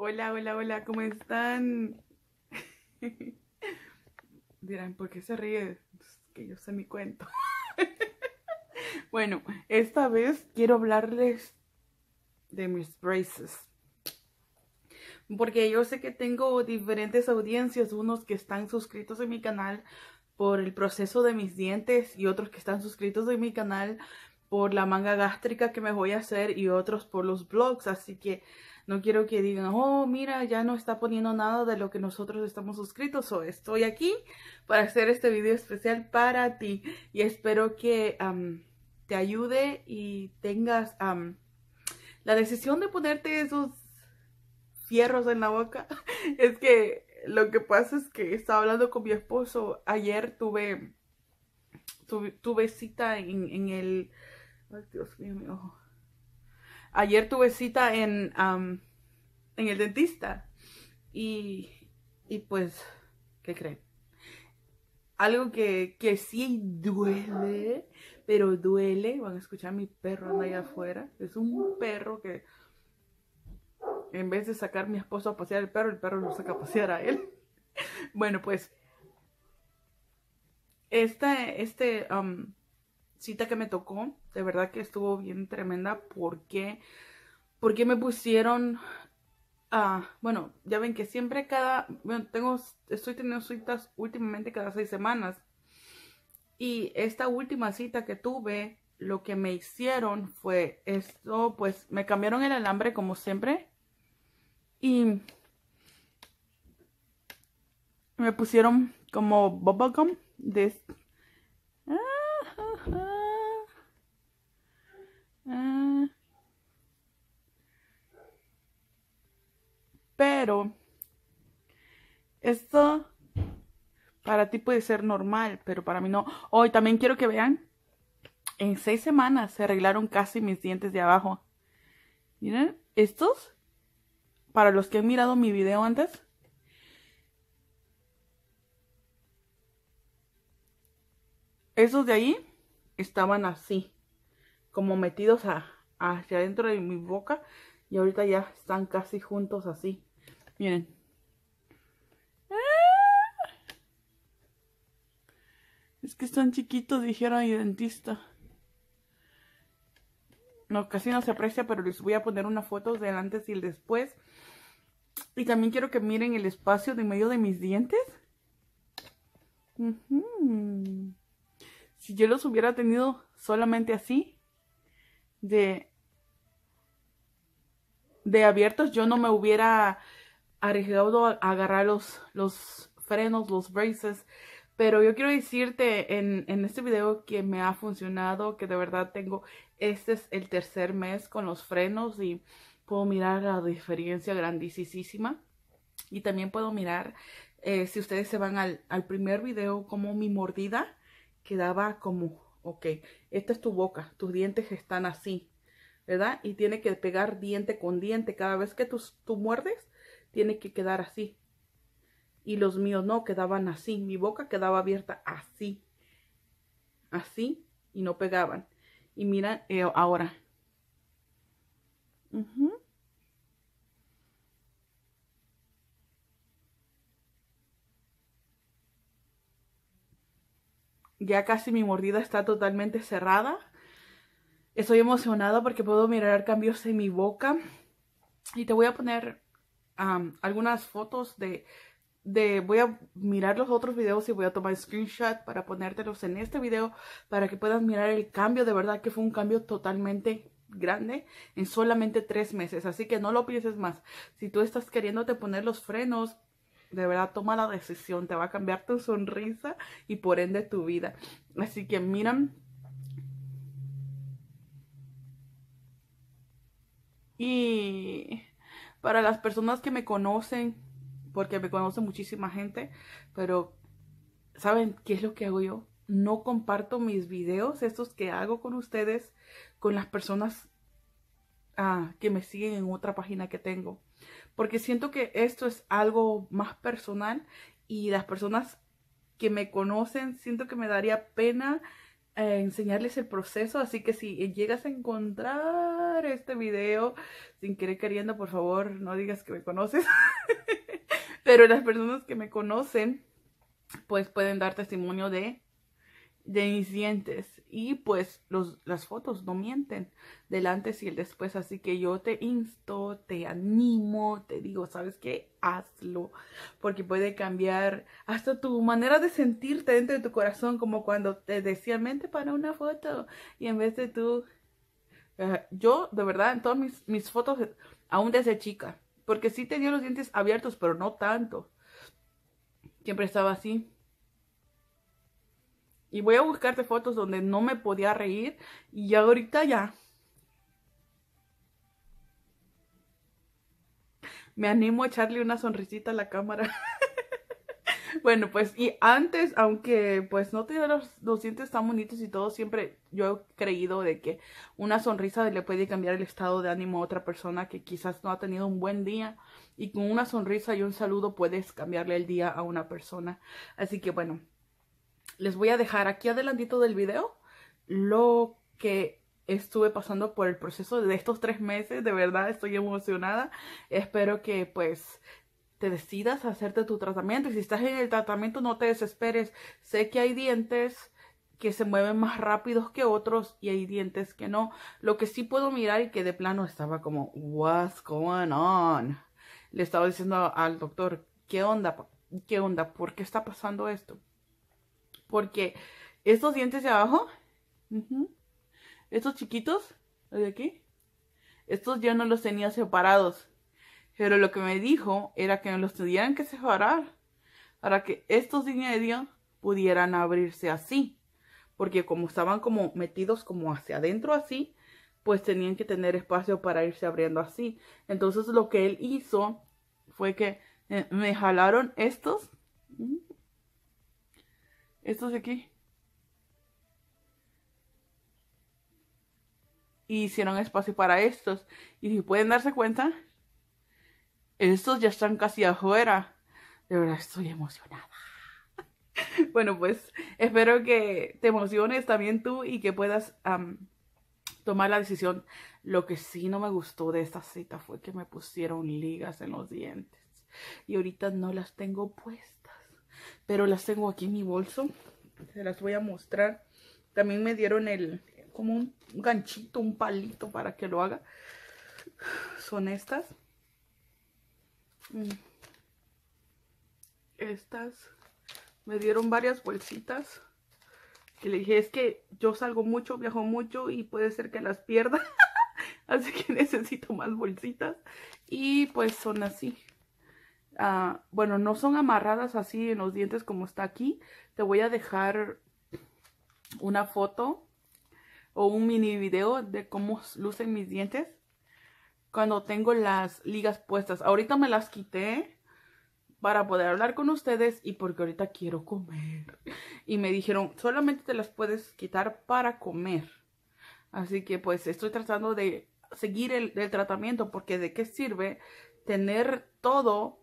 Hola, hola, hola, ¿cómo están? Dirán, ¿por qué se ríe? que yo sé mi cuento. bueno, esta vez quiero hablarles de mis braces. Porque yo sé que tengo diferentes audiencias, unos que están suscritos en mi canal por el proceso de mis dientes y otros que están suscritos en mi canal por la manga gástrica que me voy a hacer y otros por los blogs. Así que no quiero que digan, oh, mira, ya no está poniendo nada de lo que nosotros estamos suscritos o estoy aquí para hacer este video especial para ti. Y espero que te ayude y tengas la decisión de ponerte esos fierros en la boca. es que lo que pasa es que estaba hablando con mi esposo. Ayer tuve, tuve, tuve cita en el Ay, Dios mío, mi ojo. Ayer tuve cita en, en el dentista y, y pues, ¿qué creen? Algo que, sí duele, pero duele. Van a escuchar mi perro anda allá afuera. Es un perro que en vez de sacar a mi esposo a pasear al perro, el perro lo saca a pasear a él. bueno, pues esta, este cita que me tocó, de verdad que estuvo bien tremenda porque, porque me pusieron, a, ah, bueno, ya ven que siempre cada, bueno, tengo, estoy teniendo citas últimamente cada seis semanas. Y esta última cita que tuve, lo que me hicieron fue esto, pues me cambiaron el alambre como siempre. Y me pusieron como bubblegum de... Ah, Ah. Ah. Pero esto para ti puede ser normal, pero para mí no. Hoy oh, también quiero que vean, en seis semanas se arreglaron casi mis dientes de abajo. Miren, estos, para los que han mirado mi video antes, esos de ahí estaban así, como metidos hacia adentro de mi boca y ahorita ya están casi juntos así. Miren. ¡Ah! Es que están chiquitos, dijeron mi dentista. No, casi no se aprecia, pero les voy a poner una foto del antes y el después. Y también quiero que miren el espacio de medio de mis dientes si yo los hubiera tenido solamente así, de, de abiertos, yo no me hubiera arriesgado a agarrar los, frenos, los braces. Pero yo quiero decirte en, este video que me ha funcionado, que de verdad tengo, este es el tercer mes con los frenos y puedo mirar la diferencia grandísima. Y también puedo mirar, eh, si ustedes se van al, al primer video, como mi mordida quedaba como, ok, esta es tu boca, tus dientes están así, ¿verdad? Y tiene que pegar diente con diente. Cada vez que tú, muerdes, tiene que quedar así. Y los míos no, quedaban así. Mi boca quedaba abierta así. Así y no pegaban. Y mira eh, ahora. Ya casi mi mordida está totalmente cerrada. Estoy emocionada porque puedo mirar cambios en mi boca. Y te voy a poner algunas fotos de, de... Voy a mirar los otros videos y voy a tomar screenshot para ponértelos en este video para que puedas mirar el cambio. De verdad que fue un cambio totalmente grande en solamente tres meses. Así que no lo pienses más. Si tú estás queriéndote poner los frenos de verdad toma la decisión, te va a cambiar tu sonrisa y por ende tu vida. Así que miran. Y para las personas que me conocen, porque me conoce muchísima gente, pero ¿saben qué es lo que hago yo? No comparto mis videos, estos que hago con ustedes, con las personas ah, que me siguen en otra página que tengo. Porque siento que esto es algo más personal y las personas que me conocen, siento que me daría pena eh, enseñarles el proceso. Así que si llegas a encontrar este video sin querer queriendo, por favor, no digas que me conoces. Pero las personas que me conocen, pues pueden dar testimonio de de mis dientes y pues los, las fotos no mienten del antes y el después así que yo te insto te animo te digo sabes qué hazlo porque puede cambiar hasta tu manera de sentirte dentro de tu corazón como cuando te decía, mente para una foto y en vez de tú eh, yo de verdad en todas mis, mis fotos aún desde chica porque sí tenía los dientes abiertos pero no tanto siempre estaba así y voy a buscarte fotos donde no me podía reír y ahorita ya. Me animo a echarle una sonrisita a la cámara. bueno, pues y antes, aunque pues no te los, los, dientes tan bonitos y todo, siempre yo he creído de que una sonrisa le puede cambiar el estado de ánimo a otra persona que quizás no ha tenido un buen día. Y con una sonrisa y un saludo puedes cambiarle el día a una persona. Así que bueno, les voy a dejar aquí adelantito del video lo que estuve pasando por el proceso de estos tres meses. De verdad estoy emocionada. Espero que pues te decidas a hacerte tu tratamiento. Y si estás en el tratamiento no te desesperes. Sé que hay dientes que se mueven más rápidos que otros y hay dientes que no. Lo que sí puedo mirar y que de plano estaba como, what's going on? Le estaba diciendo al doctor, ¿qué onda? ¿Qué onda? ¿Por qué está pasando esto? Porque estos dientes de abajo, estos chiquitos, de aquí, estos yo no los tenía separados. Pero lo que me dijo era que los tuvieran que separar para que estos de medio pudieran abrirse así. Porque como estaban como metidos como hacia adentro así, pues tenían que tener espacio para irse abriendo así. Entonces lo que él hizo fue que eh, me jalaron estos. Estos de aquí. hicieron espacio para estos. Y si pueden darse cuenta, estos ya están casi afuera. De verdad estoy emocionada. bueno, pues espero que te emociones también tú y que puedas tomar la decisión. Lo que sí no me gustó de esta cita fue que me pusieron ligas en los dientes. Y ahorita no las tengo puestas pero las tengo aquí en mi bolso. Se las voy a mostrar. También me dieron el como un ganchito, un palito para que lo haga. Son estas. Mm. Estas. Me dieron varias bolsitas. Que le dije, es que yo salgo mucho, viajo mucho y puede ser que las pierda. así que necesito más bolsitas. Y pues son así. Ah, bueno, no son amarradas así en los dientes como está aquí. Te voy a dejar una foto o un mini video de cómo lucen mis dientes cuando tengo las ligas puestas. Ahorita me las quité para poder hablar con ustedes y porque ahorita quiero comer. Y me dijeron, solamente te las puedes quitar para comer. Así que pues estoy tratando de seguir el, el tratamiento porque de qué sirve tener todo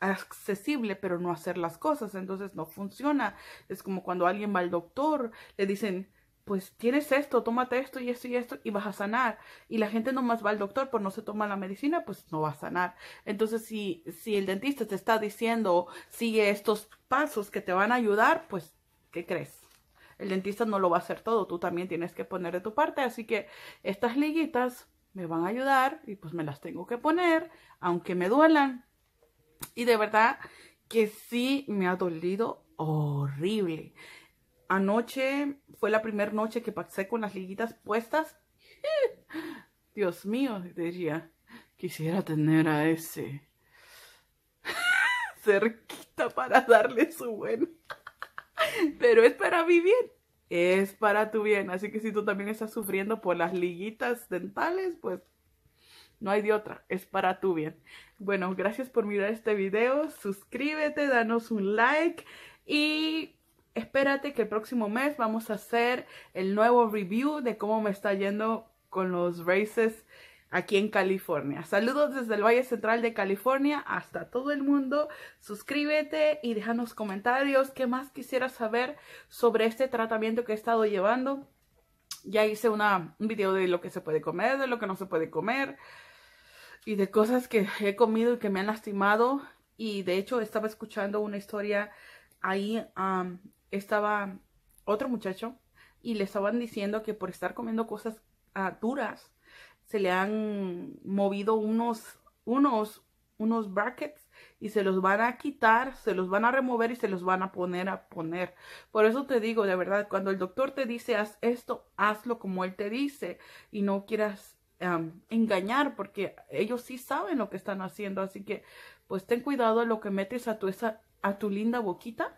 accesible, pero no hacer las cosas, entonces no funciona. Es como cuando alguien va al doctor, le dicen, pues tienes esto, tómate esto y esto y esto y vas a sanar. Y la gente nomás va al doctor, por no se toma la medicina, pues no va a sanar. Entonces, si, si el dentista te está diciendo, sigue estos pasos que te van a ayudar, pues, ¿qué crees? El dentista no lo va a hacer todo, tú también tienes que poner de tu parte. Así que estas liguitas me van a ayudar y pues me las tengo que poner, aunque me duelan, y de verdad que sí me ha dolido horrible. Anoche fue la primera noche que pasé con las liguitas puestas. Dios mío, diría, quisiera tener a ese cerquita para darle su bueno. Pero es para mi bien, es para tu bien. Así que si tú también estás sufriendo por las liguitas dentales, pues no hay de otra, es para tu bien. Bueno, gracias por mirar este video, suscríbete, danos un like y espérate que el próximo mes vamos a hacer el nuevo review de cómo me está yendo con los races aquí en California. Saludos desde el Valle Central de California hasta todo el mundo. Suscríbete y déjanos comentarios qué más quisieras saber sobre este tratamiento que he estado llevando. Ya hice una, un video de lo que se puede comer, de lo que no se puede comer y de cosas que he comido y que me han lastimado. Y de hecho estaba escuchando una historia ahí, estaba otro muchacho y le estaban diciendo que por estar comiendo cosas ah, duras se le han movido unos, unos, unos brackets y se los van a quitar, se los van a remover y se los van a poner a poner. Por eso te digo, de verdad, cuando el doctor te dice haz esto, hazlo como él te dice y no quieras engañar porque ellos sí saben lo que están haciendo. Así que pues ten cuidado lo que metes a tu, esa, a tu linda boquita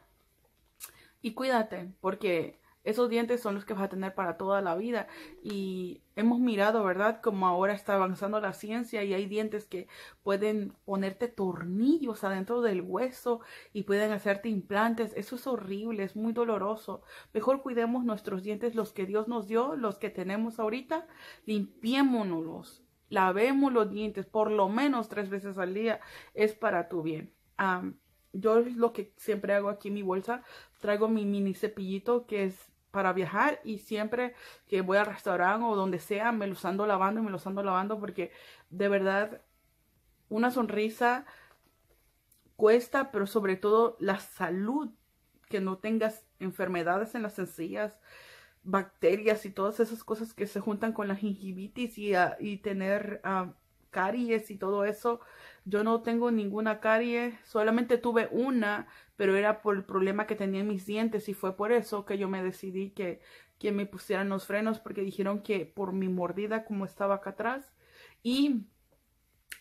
y cuídate porque esos dientes son los que vas a tener para toda la vida. Y hemos mirado, ¿verdad?, como ahora está avanzando la ciencia y hay dientes que pueden ponerte tornillos adentro del hueso y pueden hacerte implantes. Eso es horrible, es muy doloroso. Mejor cuidemos nuestros dientes, los que Dios nos dio, los que tenemos ahorita, limpiémonos. Lavemos los dientes por lo menos tres veces al día. Es para tu bien. yo lo que siempre hago aquí en mi bolsa, traigo mi mini cepillito que es para viajar y siempre que voy al restaurante o donde sea me lo ando lavando y me lo ando lavando porque de verdad una sonrisa cuesta, pero sobre todo la salud, que no tengas enfermedades en las sencillas, bacterias y todas esas cosas que se juntan con la gingivitis y, tener ah, caries y todo eso. Yo no tengo ninguna caries, solamente tuve una, pero era por el problema que tenía en mis dientes y fue por eso que yo me decidí que, que me pusieran los frenos porque dijeron que por mi mordida como estaba acá atrás y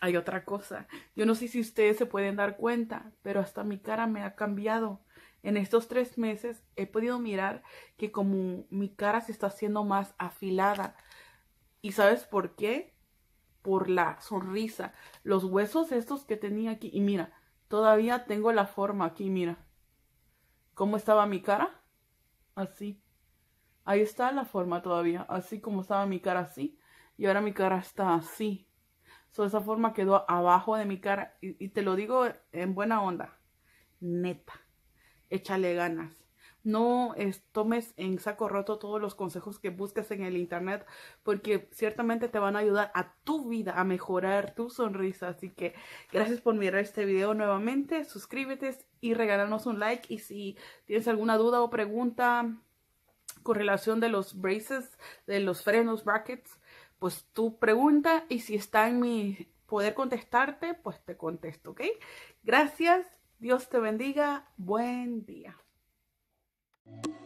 hay otra cosa. Yo no sé si ustedes se pueden dar cuenta, pero hasta mi cara me ha cambiado. En estos tres meses he podido mirar que como mi cara se está haciendo más afilada. ¿Y sabes por qué? por la sonrisa. Los huesos estos que tenía aquí. Y mira, todavía tengo la forma aquí, mira. ¿Cómo estaba mi cara? Así. Ahí está la forma todavía. Así como estaba mi cara así. Y ahora mi cara está así. So, esa forma quedó abajo de mi cara. y te lo digo en buena onda. Neta. Échale ganas no tomes en saco roto todos los consejos que busques en el internet, porque ciertamente te van a ayudar a tu vida, a mejorar tu sonrisa. Así que gracias por mirar este video nuevamente, suscríbete y regálanos un like. Y si tienes alguna duda o pregunta con relación de los braces, de los frenos, brackets, pues tu pregunta y si está en mi poder contestarte, pues te contesto, ¿ok? Gracias, Dios te bendiga, buen día. you